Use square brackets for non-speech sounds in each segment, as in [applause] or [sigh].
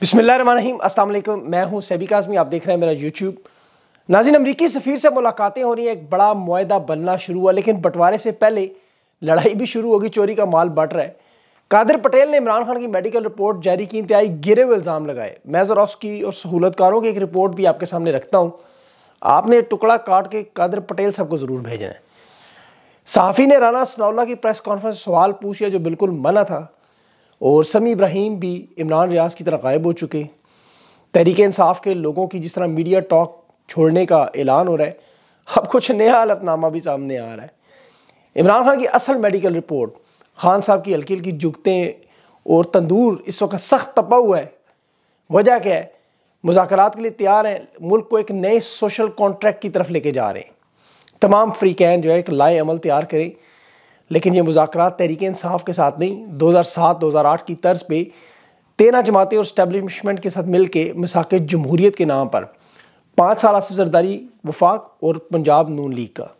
बिसमीम असल मैं हूं सैबी आजमी आप देख रहे हैं मेरा यूट्यूब नाजिन अमरीकी सफ़ीर से मुलाकातें हो रही हैं एक बड़ा माहा बनना शुरू हुआ लेकिन बंटवारे से पहले लड़ाई भी शुरू होगी चोरी का माल बट रहा है कादिर पटेल ने इमरान खान की मेडिकल रिपोर्ट जारी की इंतहाई गिरे हुए इल्ज़ाम लगाए मैं ज़रा उसकी और सहूलतकारों की एक रिपोर्ट भी आपके सामने रखता हूँ आपने टुकड़ा काट के कादिर पटेल साहब को ज़रूर भेजना है सहाफ़ी ने राना सनौला की प्रेस कॉन्फ्रेंस सवाल पूछ लिया जो बिल्कुल मना था और समी इब्राहिम भी इमरान रियाज की तरह गायब हो चुके तहरीक इंसाफ के लोगों की जिस तरह मीडिया टॉक छोड़ने का ऐलान हो रहा है अब कुछ नया हालतनामा भी सामने आ रहा है इमरान खान की असल मेडिकल रिपोर्ट खान साहब की हल्की हल्की जुगतें और तंदूर इस वक्त सख्त तपा हुआ है वजह क्या है मुजाकर के लिए तैयार हैं मुल्क को एक नए सोशल कॉन्ट्रैक्ट की तरफ लेके जा रहे हैं तमाम फ्री कैन जो है एक लाए अमल तैयार करें लेकिन ये मुजाकर तहरीक इंसाफ के साथ नहीं दो हज़ार सात दो हज़ार आठ की तर्ज पर तेरह जमातें और इस्टबलिशमेंट के साथ मिल के मसाक जमहूरीत के नाम पर पाँच साल से जरदारी वफाक और पंजाब नून लीग का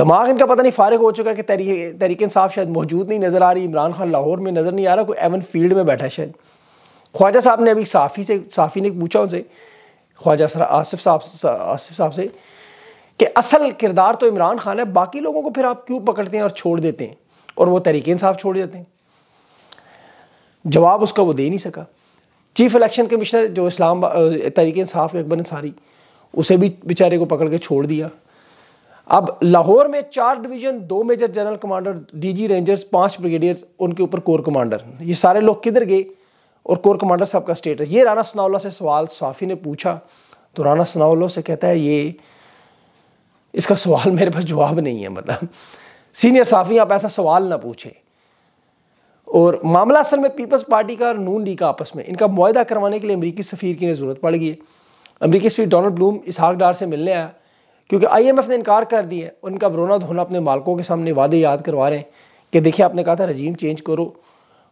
दिमाग इनका पता नहीं फारग हो चुका कि तहरीक तहरीक इंसाफ शायद मौजूद नहीं नज़र आ रही इमरान खान लाहौर में नज़र नहीं आ रहा कोई एवन फील्ड में बैठा शायद ख्वाजा साहब ने अभी साफ़ी से साफ़ी ने पूछा उनसे ख्वाजा आसिफ साहब आसिफ साहब से कि असल किरदार तो इमरान खान है बाकी लोगों को फिर आप क्यों पकड़ते हैं और छोड़ देते हैं और वो तरीके इंसाफ छोड़ देते हैं जवाब उसका वो दे नहीं सका चीफ इलेक्शन कमिश्नर जो इस्लाम तरीके इंसाफ अकबर अंसारी उसे भी बेचारे को पकड़ के छोड़ दिया अब लाहौर में चार डिवीजन दो major general commander DG rangers पांच ब्रिगेडियर उनके ऊपर कोर कमांडर ये सारे लोग किधर गए और कोर कमांडर साहब का स्टेटस ये राना सनाउल्ला से सवाल साफी ने पूछा तो राना सनाउल्ला से कहता है ये इसका सवाल मेरे पास जवाब नहीं है मतलब सीनियर साफ़ी आप ऐसा सवाल ना पूछे और मामला असल में पीपल्स पार्टी का और नून लीग का आपस में इनका माहा करवाने के लिए अमरीकी सफ़ीर की ज़रूरत पड़ गई है अमरीकी सफ़ीर डोनल्ड ब्लूम इसहाक डार से मिलने आया क्योंकि आईएमएफ ने इनकार कर दिया है उनका बरोना धोना अपने मालकों के सामने वादे याद करवा रहे हैं कि देखिए आपने कहा था रजीम चेंज करो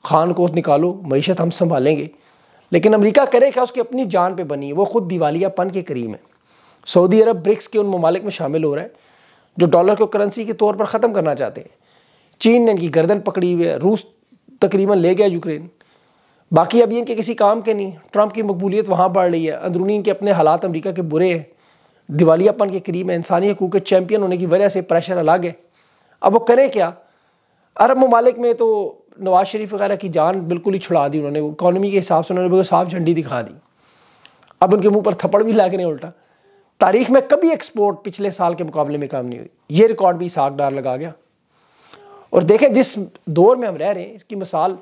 खान को निकालो मीशत हम संभालेंगे लेकिन अमरीका करे क्या उसकी अपनी जान पर बनी है वो खुद दिवालियापन के करीम है सऊदी अरब ब्रिक्स के उन ममालिक में शामिल हो रहा है जो डॉलर को करेंसी के तौर पर ख़त्म करना चाहते हैं चीन ने इनकी गर्दन पकड़ी हुई है रूस तकरीबन ले गया यूक्रेन बाकी अभी इनके किसी काम के नहीं ट्रंप की मकबूलियत वहाँ बढ़ रही है अंदरूनी इनके अपने हालात अमरीका के बुरे हैं दिवालियापन के करीब है इंसानी हकूक के चैम्पियन होने की वजह से प्रेशर अलग है अब वो करें क्या अरब ममालिक में तो नवाज शरीफ वगैरह की जान बिल्कुल ही छुड़ा दी उन्होंने इकानमी के हिसाब से उन्होंने बिल्कुल साफ झंडी दिखा दी अब उनके मुंह पर थप्पड़ भी लग रहे हैं उल्टा तारीख में कभी एक्सपोर्ट पिछले साल के मुकाबले में कम नहीं हुई ये रिकॉर्ड भी साग डार लगा गया और देखें जिस दौर में हम रह रहे हैं इसकी मिसाल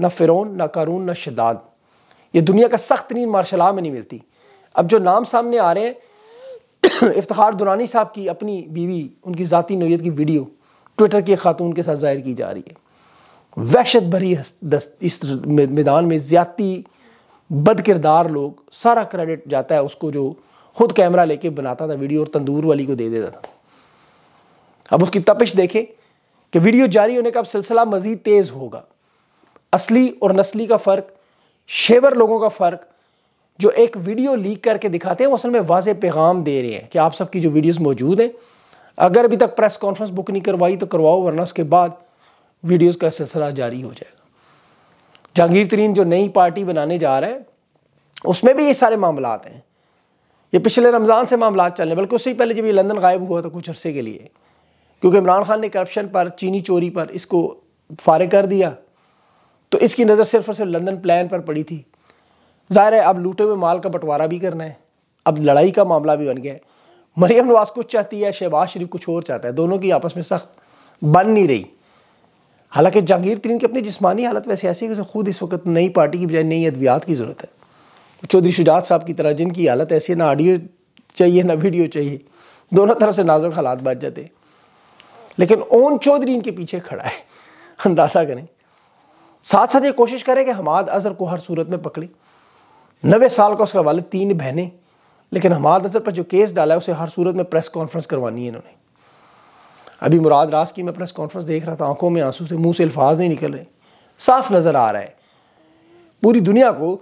ना फ़िरौन ना करून ना शदाद ये दुनिया का सख्त तरीन मार्शल में नहीं मिलती अब जो नाम सामने आ रहे हैं [coughs] इफ्तार दुरानी साहब की अपनी बीवी उनकी ज़ाती नोयत की वीडियो ट्विटर की खातून के साथ जाहिर की जा रही है वहशत भरी इस मैदान में ज़्यादा बद किरदार लोग सारा क्रेडिट जाता है उसको जो खुद कैमरा लेके बनाता था वीडियो और तंदूर वाली को दे देता था अब उसकी तपिश देखे कि वीडियो जारी होने का अब सिलसिला मज़ीद तेज़ होगा असली और नस्ली का फ़र्क शेवर लोगों का फ़र्क जो एक वीडियो लीक करके दिखाते हैं वो असल में वाज पैगाम दे रहे हैं कि आप सबकी जो वीडियोस मौजूद हैं अगर अभी तक प्रेस कॉन्फ्रेंस बुक नहीं करवाई तो करवाओ वरना उसके बाद वीडियोस का सिलसिला जारी हो जाएगा जहांगीर तरीन जो नई पार्टी बनाने जा रहा है उसमें भी ये सारे मामला हैं ये पिछले रमज़ान से मामला चल रहे बल्कि उससे पहले जब ये लंदन गायब हुआ था कुछ अरसे के लिए क्योंकि इमरान खान ने करप्शन पर चीनी चोरी पर इसको फारग कर दिया तो इसकी नज़र सिर्फ और सिर्फ लंदन प्लान पर पड़ी थी ज़ाहिर है अब लूटे हुए माल का बंटवारा भी करना है अब लड़ाई का मामला भी बन गया है मरियम नवाज कुछ चाहती है शहबाज शरीफ कुछ और चाहता है दोनों की आपस में सख्त बन नहीं रही हालांकि जहांगीर तरीन की अपनी जिसमानी हालत वैसे ऐसी है कि उसे खुद इस वक्त नई पार्टी की बजाय नई अद्वियात की ज़रूरत है चौधरी शुजात साहब की तरह जिनकी हालत ऐसी है ना ऑडियो चाहिए ना वीडियो चाहिए दोनों तरफ से नाजुक हालात बच जाते लेकिन ओन चौधरी इनके पीछे खड़ा है अंदाज़ा करें साथ साथ ये कोशिश करें कि हमाद अजहर को हर सूरत में पकड़े नवे साल का उसका वाले तीन बहनें लेकिन हमाद अजहर पर जो केस डाला है उसे हर सूरत में प्रेस कॉन्फ्रेंस करवानी है इन्होंने अभी मुराद रास की मैं प्रेस कॉन्फ्रेंस देख रहा था आंखों में आंसू थे मुंह से अल्फाज नहीं निकल रहे साफ नज़र आ रहा है पूरी दुनिया को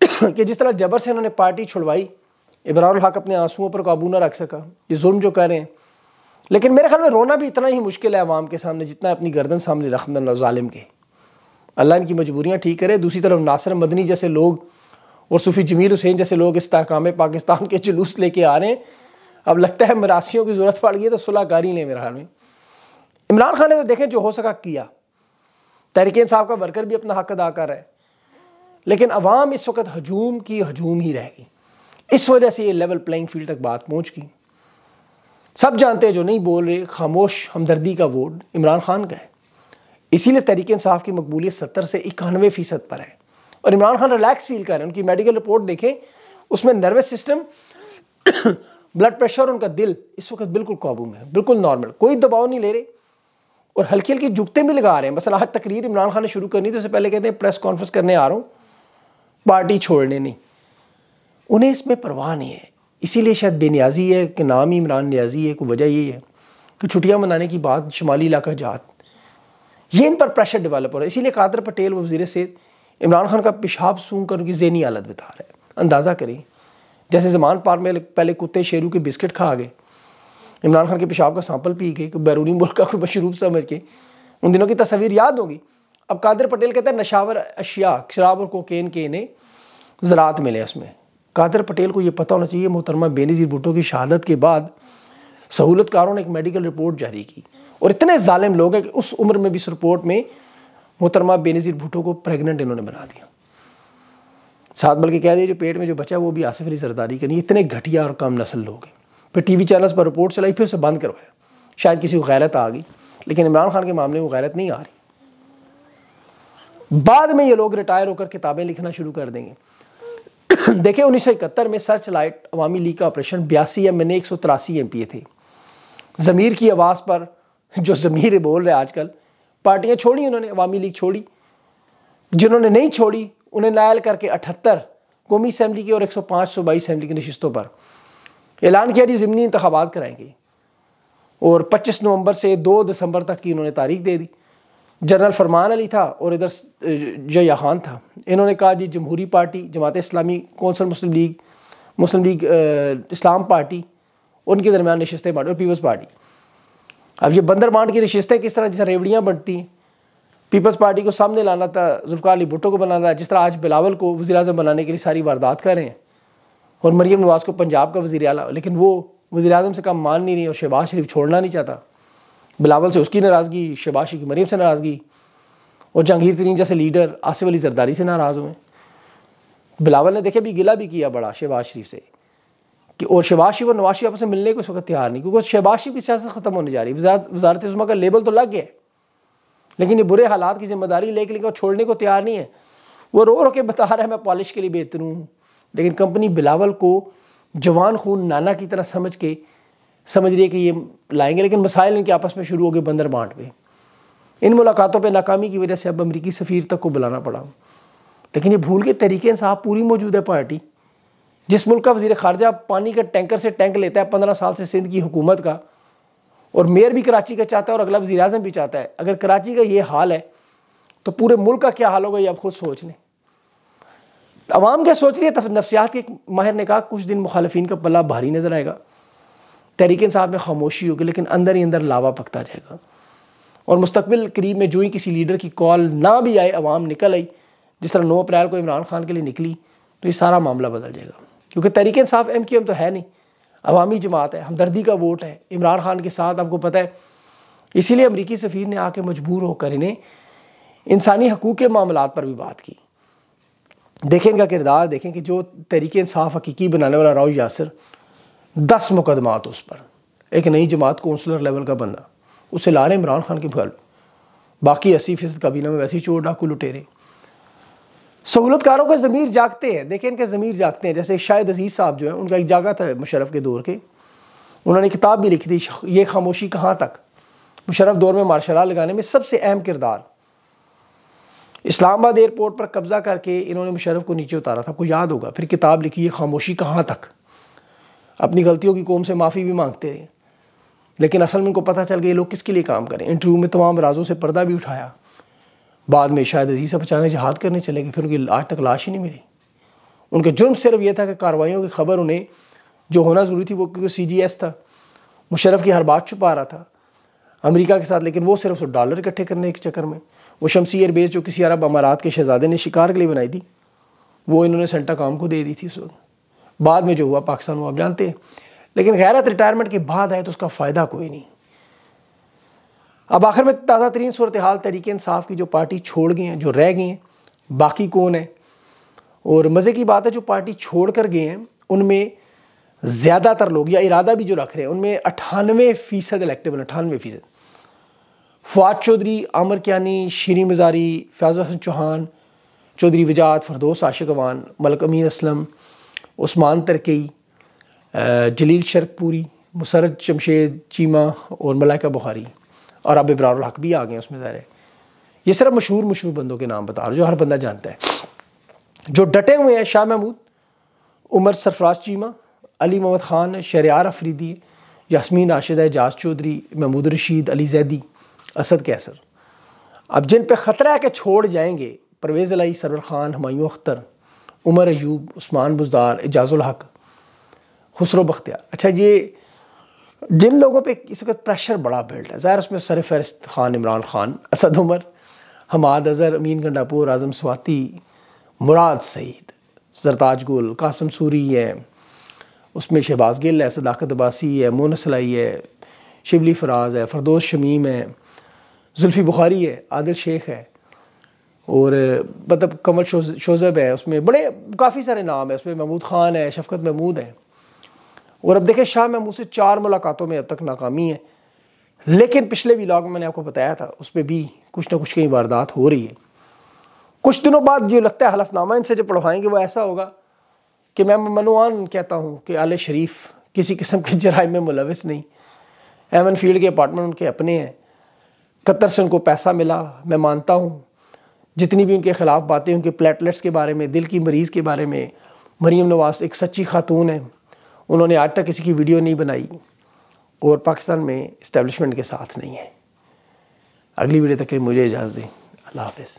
[coughs] कि जिस तरह जबर से इन्होंने पार्टी छुड़वाई इमरान हक अपने आंसुओं पर काबू ना रख सका ये जुल्म जो करें रहे हैं लेकिन मेरे ख्याल में रोना भी इतना ही मुश्किल है अवाम के सामने जितना अपनी गर्दन सामने रखना ालिम के अल्लाह इनकी मजबूरियाँ ठीक करे दूसरी तरफ नासर मदनी जैसे लोग और सूफ़ी जमील हुसैन जैसे लोग इस तहकाम पाकिस्तान के जुलूस लेके आ रहे हैं अब लगता है मरासियों की ज़रूरत पड़ गई है तो सुलाकारी ने मेरे ख्याल में इमरान खान ने तो देखें जो हो सका किया तहरीक साहब का वर्कर भी अपना हक अदा कर रहा है लेकिन अवाम इस वक्त हजूम की हजूम ही रह गई इस वजह से ये लेवल प्लेइंग फील्ड तक बात पहुँच गई सब जानते हैं जो नहीं बोल रहे खामोश हमदर्दी का वोट इमरान खान का है इसीलिए तरीके इंसाफ की मकबूलियत सत्तर से इक्यानवे फ़ीसद पर है और इमरान खान रिलैक्स फील कर रहे हैं उनकी मेडिकल रिपोर्ट देखें उसमें नर्वस सिस्टम ब्लड प्रेशर और उनका दिल इस वक्त बिल्कुल काबू में है बिल्कुल नॉर्मल कोई दबाव नहीं ले रहे और हल्की हल्की जुगते भी लगा रहे हैं मसल आज तकरीर इमरान खान ने शुरू करनी थी उससे पहले कहते हैं प्रेस कॉन्फ्रेंस करने आ रहा हूँ पार्टी छोड़ने नहीं उन्हें इसमें परवाह नहीं है इसीलिए शायद बेनियाजी है कि नाम ही इमरान न्याजी है कोई वजह यही है कि छुट्टियाँ मनाने की बात शुमाली इलाका जात ये इन पर प्रेशर डेवलप हो रहा है इसीलिए कादर पटेल वजीर से इमरान खान का पेशाब सूंघ कर उनकी जहनी हालत बता रहा है अंदाज़ा करें जैसे जमान पार में पहले कुत्ते शेरू के बिस्किट खा गए इमरान खान के पेशाब का सैंपल पी गए बैरूनी मुल्क का कोई मशरूब समझ के उन दिनों की तस्वीर याद होगी अब कादिर पटेल कहते हैं नशावर अशिया शराब और कोकेन के इन्हें ज़रात मिले उसमें कादिर पटेल को ये पता होना चाहिए मोहतरमा बेनज़ीर भुटो की शहादत के बाद सहूलतकारों ने एक मेडिकल रिपोर्ट जारी की और इतने ालिम लोग हैं कि उस उम्र में भी इस रिपोर्ट में मोहतरमा बेनज़ीर भुटो को प्रेगनेंट इन्होंने बना दिया साथ बल्कि कह दिया जो पेट में जो बचा वो भी आसिफ अली सरदारी के नहीं इतने घटिया और कम नस्ल लोग हैं फिर टी वी चैनल्स पर रिपोर्ट चलाई फिर उसे बंद करवाया शायद किसी को गैरत आ गई लेकिन इमरान खान के मामले में गैरत नहीं आ रही बाद में ये लोग रिटायर होकर किताबें लिखना शुरू कर देंगे देखिए उन्नीस में सर्च लाइट अवामी लीग का ऑपरेशन बयासी एम एन एक सौ तिरासी एम थे ज़मीर की आवाज़ पर जो ज़मीर बोल रहे आजकल पार्टियाँ छोड़ी उन्होंने अवामी लीग छोड़ी जिन्होंने नहीं छोड़ी उन्हें नायल करके अठहत्तर कौमी असम्बली की और एक सौ पाँच सौ बाईस असम्बली की नशस्तों पर ऐलान किया जी ज़मनी इंतबात कराएंगे और पच्चीस नवंबर से दो दिसंबर तक की उन्होंने तारीख दे दी जनरल फरमान अली था और इधर जया खान था इन्होंने कहा जी Jamhoori party Jamaat Islami council Muslim League Muslim League Islam party उनके दरमियान नशस्तें बांटी और पीपल्स पार्टी अब ये बंदर बांट की नशस्तें किस तरह जैसे रेवड़ियाँ बंटती हैं पीपल्स पार्टी को सामने लाना था जुल्फ़ार अली भुट्टो को बनाना था जिस तरह आज बिलावल को वजी अजम बनाने के लिए सारी वारदात कर रहे हैं और मरीम नवाज़ को पंजाब का वजी अला लेकिन वो वजी अजम से कम मान नहीं रही और शहबाज शरीफ छोड़ना नहीं चाहता बिलावल से उसकी नाराज़गी शबाशी की मरीम से नाराज़गी और जहांगीर तरीन जैसे लीडर आसिफ अली जरदारी से नाराज़ हुए बिलावल ने देखे भी गिला भी किया बड़ा शहबाज शरीफ से कि और शहबाज शरीफ और नवाज शरीफ आपस में मिलने को इस वक्त तैयार नहीं क्योंकि शहबाज शरीफ की सियासत ख़त्म होने जा रही है वजारत उसमा का लेबल तो लग गया लेकिन ये बुरे हालात की जिम्मेदारी लेके लेकर छोड़ने को तैयार नहीं है वो रो रो के बता रहा है मैं पॉलिश के लिए बेहतर हूँ लेकिन कंपनी बिलावल को जवान खून नाना की तरह समझ के समझ रही है कि ये लाएंगे लेकिन मसाइल इनके आपस में शुरू हो गए बंदर बांट गए इन मुलाकातों पर नाकामी की वजह से अब अमरीकी सफ़ीर तक को बुलाना पड़ा लेकिन ये भूल के तरीके इंसाफ पूरी मौजूद है पार्टी जिस मुल्क का वजी खारजा पानी का टैंकर से टैंक लेता है पंद्रह साल से सिंध की हुकूमत का और मेयर भी कराची का चाहता है और अगला वजी अजम भी चाहता है अगर कराची का ये हाल है तो पूरे मुल्क का क्या हाल होगा ये आप खुद सोच लें अवाम क्या सोच रही है नफसियात के माहिर ने कहा कुछ दिन मुखालफी का पला भारी नज़र आएगा तहरीक साहब में खामोशी होगी लेकिन अंदर ही अंदर लावा पकता जाएगा और मुस्तबिल करीब में जो ही किसी लीडर की कॉल ना भी आए अवाम निकल आई जिस तरह नौ अप्रैल को इमरान खान के लिए निकली तो ये सारा मामला बदल जाएगा क्योंकि तहरीक साफ एम क्यू एम तो है नहीं अवामी जमात है हमदर्दी का वोट है इमरान खान के साथ आपको पता है इसीलिए अमरीकी सफ़ीर ने आके मजबूर होकर इन्हें इंसानी हकूक़ के मामला पर भी बात की देखें इनका किरदार देखें कि जो तहरीक इंसाफ हकीकी बनाने वाला राव यासर दस मुकदमात उस पर एक नई जमात कौंसलर लेवल का बंदा उसे ला रहे इमरान खान की फल बाकी अस्सी फीसद काबीना में वैसे ही चोर डाकू लुटेरे सहूलतकारों के ज़मीर जागते हैं देखें इनके ज़मीर जागते हैं जैसे शाहिद अजीज़ साहब जो है उनका एक जागा था मुशरफ के दौर के उन्होंने किताब भी लिखी थी ये खामोशी कहाँ तक मुशरफ दौर में मार्शल लगाने में सबसे अहम किरदार इस्लामाबाद एयरपोर्ट पर कब्ज़ा करके इन्होंने मुशरफ को नीचे उतारा था आपको याद होगा फिर किताब लिखी ये खामोशी कहाँ तक अपनी गलतियों की कौम से माफ़ी भी मांगते रहे लेकिन असल में उनको पता चल गया ये लोग किसके लिए काम करें इंटरव्यू में तमाम राजों से पर्दा भी उठाया बाद में शायद अजीज़ा अचानक जहाद करने चले गए फिर उनकी आज तक लाश ही नहीं मिली उनके जुर्म सिर्फ यह था कि कार्रवाइयों की खबर उन्हें जो होना ज़रूरी थी वो क्योंकि सी जी एस था मुशरफ की हर बात छुपा रहा था अमरीका के साथ लेकिन वो सिर्फ सौ डॉलर इकट्ठे करने के चक्कर में वो शमसी एयरबेस जो किसी अरब अमारात के शहजादे ने शिकार के लिए बनाई थी वो इन्होंने सेंटा काम को दे दी थी उस वक्त बाद में जो हुआ पाकिस्तान वो आप जानते हैं लेकिन गैरत रिटायरमेंट के बाद आए तो उसका फ़ायदा कोई नहीं अब आखिर में ताज़ा तरीन सूरत हाल तरीके इंसाफ की जो पार्टी छोड़ गई हैं जो रह गई हैं बाकी कौन है और मज़े की बात है जो पार्टी छोड़ कर गए हैं उनमें ज़्यादातर लोग या इरादा भी जो रख रहे हैं उनमें अठानवे फ़ीसद इलेक्टेबल अठानवे फ़ीसद फवाद चौधरी आमर क्यानी शीरी मज़ारी फैज़ हसन चौहान चौधरी वजात फरदोस आशिक अवान मलक अमीन असलम उस्मान तरकई जलील शर्कपूरी मुसरत शमशेद चीमा और मलाइका बुखारी और अब इब्रार हक भी आ गए उसमें ज़ाहिर है ये सिर्फ मशहूर मशहूर बंदों के नाम बता रहे जो हर बंदा जानता है जो डटे हुए हैं शाह महमूद उमर सरफराज चीमा अली मोहम्मद ख़ान शरियार अफरीदी यासमीन राशिद एजाज चौधरी महमूद रशीद अली जैदी असद कैसर अब जिन पर ख़तरा है कि छोड़ जाएंगे परवेज़ अलाई सरवर ख़ान हमायूं अख्तर उमर अयूब उस्मान बुजदार एजाजुल हक खुसरो बख्तियार अच्छा ये जिन लोगों पे इस वक्त प्रेशर बड़ा बिल्ट है ज़ाहिर उसमें सर फहरिस्त खान इमरान खान असद उमर हमाद अज़र अमीन गंडापुर आज़म स्वाति मुराद सईद जरताज गुल कासम सूरी है उसमें शहबाज गिल है सदाकत अबासी है मोन सलाई है शिबली फराज है फरदोस शमीम है जुल्फ़ी बुखारी है आदिल शेख है और मतलब कमल शोजब है उसमें बड़े काफ़ी सारे नाम है उसमें महमूद ख़ान है शफकत महमूद है और अब देखें शाह महमूद से चार मुलाकातों में अब तक नाकामी है लेकिन पिछले व्लाग में मैंने आपको बताया था उस पर भी कुछ ना कुछ कहीं वारदात हो रही है कुछ दिनों बाद जो लगता है हलफनामा इनसे जो पढ़वाएंगे वो ऐसा होगा कि मैं मनवान कहता हूँ कि आले शरीफ किसी किस्म के जराय में मुलविस नहीं एमन फील्ड के अपार्टमेंट उनके अपने हैं कतर से उनको पैसा मिला मैं मानता हूँ जितनी भी उनके ख़िलाफ़ बातें उनके प्लेटलेट्स के बारे में दिल की मरीज़ के बारे में मरीम नवाज़ एक सच्ची खातून है उन्होंने आज तक किसी की वीडियो नहीं बनाई और पाकिस्तान में इस्टेबलिशमेंट के साथ नहीं है अगली वीडियो तक मुझे इजाज़त दें अल्लाह हाफिज़